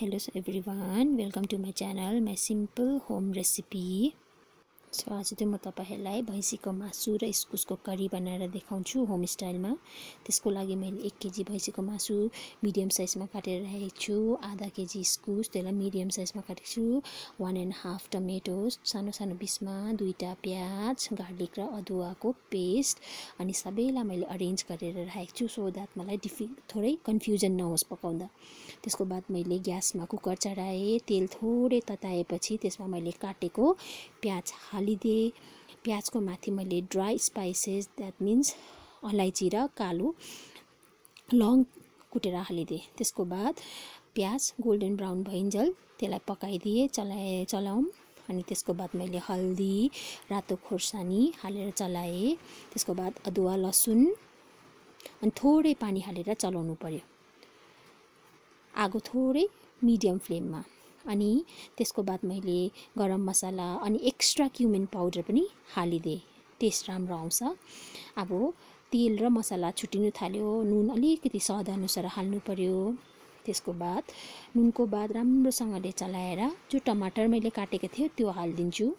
hello everyone welcome to my channel my simple home recipe सो आज चाहिँ म तपाईँहरूलाई भैँसीको मासु र इस्कुसको करी बनाएर देखाउँछु होमस्टाइलमा त्यसको लागि मैले एक केजी भैँसीको मासु मिडियम साइजमा काटेर राखेको छु आधा केजी इस्कुस त्यसलाई मिडियम साइजमा काटेको छु वान एन्ड हाफ टमेटो सानो सानो बिसमा दुईवटा प्याज गार्लिक र अदुवाको पेस्ट अनि सबैलाई मैले अरेन्ज गरेर राखेको छु सो द्याट मलाई डिफि थोरै कन्फ्युजन नहोस् पकाउँदा त्यसको बाद मैले ग्यासमा कुकर चढाएँ तेल थोरै तताएपछि त्यसमा मैले काटेको प्याज हालिदिएँ प्याजको माथि मैले ड्राई स्पाइसेस द्याट मिन्स अलैँची र कालो लङ कुटेर हालिदिएँ त्यसको बाद प्याज गोल्डन ब्राउन भइन्जेल त्यसलाई पकाइदिएँ चलाए चलाउँ अनि त्यसको बाद मैले हल्दी रातो खोर्सानी हालेर चलाएँ त्यसको बाद अदुवा लसुन अनि थोरै पानी हालेर चलाउनु पऱ्यो आगो थोरै मिडियम फ्लेममा अनि त्यसको बाद मैले गरम मसाला अनि एक्स्ट्रा क्युमिन पाउडर पनि हालिदिएँ टेस्ट राम्रो आउँछ अब तेल र मसाला छुट्टिनु थाल्यो नुन अलिकति स्वादअनुसार हाल्नु पऱ्यो त्यसको बाद नुनको बाद राम्रोसँगले चलाएर जो टमाटर मैले काटेको थिएँ त्यो हालिदिन्छु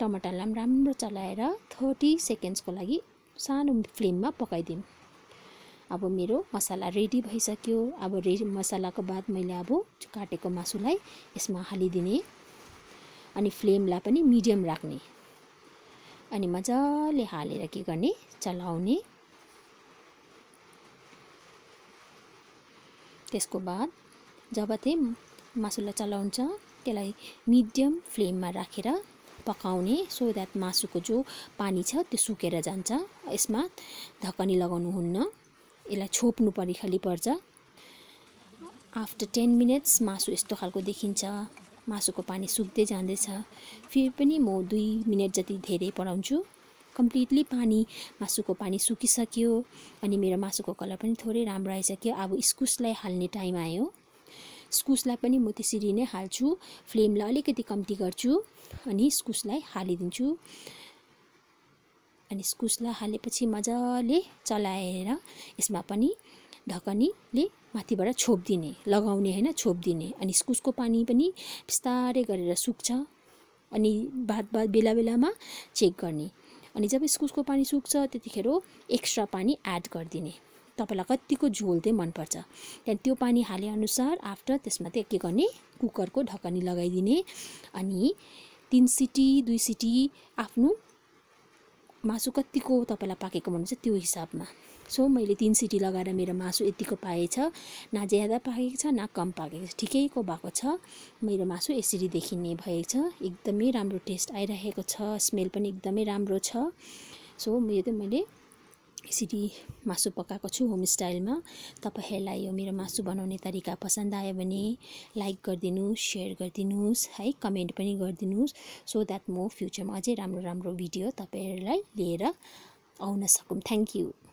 टमाटरलाई पनि राम्रो चलाएर थर्टी सेकेन्ड्सको लागि सानो फ्लेममा पकाइदिउँ अब मेरो मसाला रेडी भइसक्यो अब रे मसालाको बाद मैले अब काटेको मासुलाई यसमा हालिदिने अनि फ्लेमलाई पनि मिडियम राख्ने अनि मजाले हालेर के गर्ने चलाउने त्यसको बाद जब चाहिँ मासुलाई चलाउँछ त्यसलाई मिडियम फ्लेममा राखेर पकाउने सो द्याट मासुको जो पानी छ त्यो सुकेर जान्छ यसमा ढकनी हुन्न यसलाई छोप्नु परि खालि पर्छ आफ्टर टेन मिनट्स मासु यस्तो खालको देखिन्छ मासुको पानी सुक्दै जाँदैछ फेरि पनि म दुई मिनट जति धेरै पढाउँछु कम्प्लिटली पानी मासुको पानी सुकिसक्यो अनि मेरो मासुको कलर पनि थोरै राम्रो आइसक्यो अब इस्कुसलाई हाल्ने टाइम आयो इस्कुसलाई पनि म त्यसरी नै हाल्छु फ्लेमलाई अलिकति कम्ती गर्छु अनि इस्कुसलाई हालिदिन्छु अनि इस्कुसलाई हालेपछि मजाले चलाएर यसमा पनि ढकनीले माथिबाट छोपिदिने लगाउने होइन छोपिदिने अनि इस्कुसको पानी पनि बिस्तारै गरेर सुक्छ अनि भात भात बेला बेलामा चेक गर्ने अनि जब इस्कुसको पानी सुक्छ त्यतिखेर एक्स्ट्रा पानी एड गरिदिने तपाईँलाई कतिको झोल चाहिँ मनपर्छ त्यहाँदेखि त्यो पानी अनुसार आफ्टर त्यसमा चाहिँ के गर्ने कुकरको ढकनी लगाइदिने अनि तिन सिटी दुई सिटी आफ्नो मासु कतिको तपाईँलाई पाकेको भन्नुहुन्छ त्यो हिसाबमा सो मैले तिन सिटी लगाएर मेरो मासु यतिको पाएछ न ज्यादा पाकेको छ न कम पाकेको छ ठिकैको भएको छ मेरो मासु यसरी देखिने भएको छ एकदमै राम्रो टेस्ट आइरहेको छ स्मेल पनि एकदमै राम्रो छ सो यो चाहिँ मैले यसरी मासु पकाएको छु होमस्टाइलमा स्टाइलमा तपाईँहरूलाई यो मेरो मासु बनाउने तरिका पसन्द आयो भने लाइक गरिदिनुहोस् सेयर गरिदिनुहोस् है कमेन्ट पनि गरिदिनुहोस् सो द्याट म फ्युचरमा अझै राम्रो राम्रो भिडियो तपाईँहरूलाई लिएर आउन सकौँ थ्याङ्क यू